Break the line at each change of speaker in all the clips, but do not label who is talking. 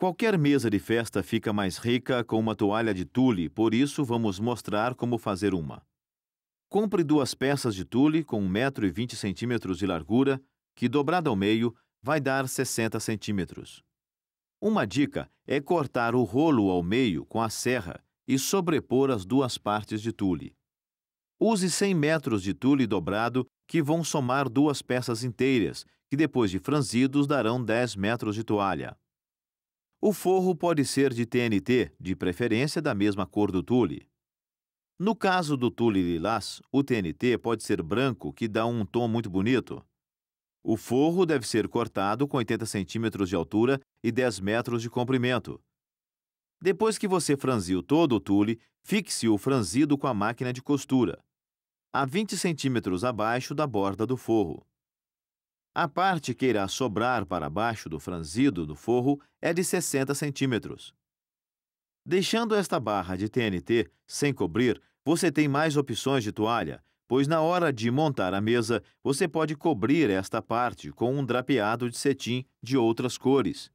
Qualquer mesa de festa fica mais rica com uma toalha de tule, por isso vamos mostrar como fazer uma. Compre duas peças de tule com 1,20m de largura, que dobrada ao meio vai dar 60 centímetros. Uma dica é cortar o rolo ao meio com a serra e sobrepor as duas partes de tule. Use 100 metros de tule dobrado, que vão somar duas peças inteiras, que depois de franzidos darão 10 metros de toalha. O forro pode ser de TNT, de preferência da mesma cor do tule. No caso do tule lilás, o TNT pode ser branco, que dá um tom muito bonito. O forro deve ser cortado com 80 centímetros de altura e 10 metros de comprimento. Depois que você franziu todo o tule, fixe o franzido com a máquina de costura, a 20 centímetros abaixo da borda do forro. A parte que irá sobrar para baixo do franzido do forro é de 60 centímetros. Deixando esta barra de TNT sem cobrir, você tem mais opções de toalha, pois na hora de montar a mesa, você pode cobrir esta parte com um drapeado de cetim de outras cores,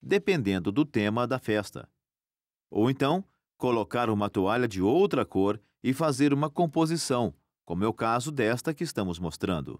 dependendo do tema da festa. Ou então, colocar uma toalha de outra cor e fazer uma composição, como é o caso desta que estamos mostrando.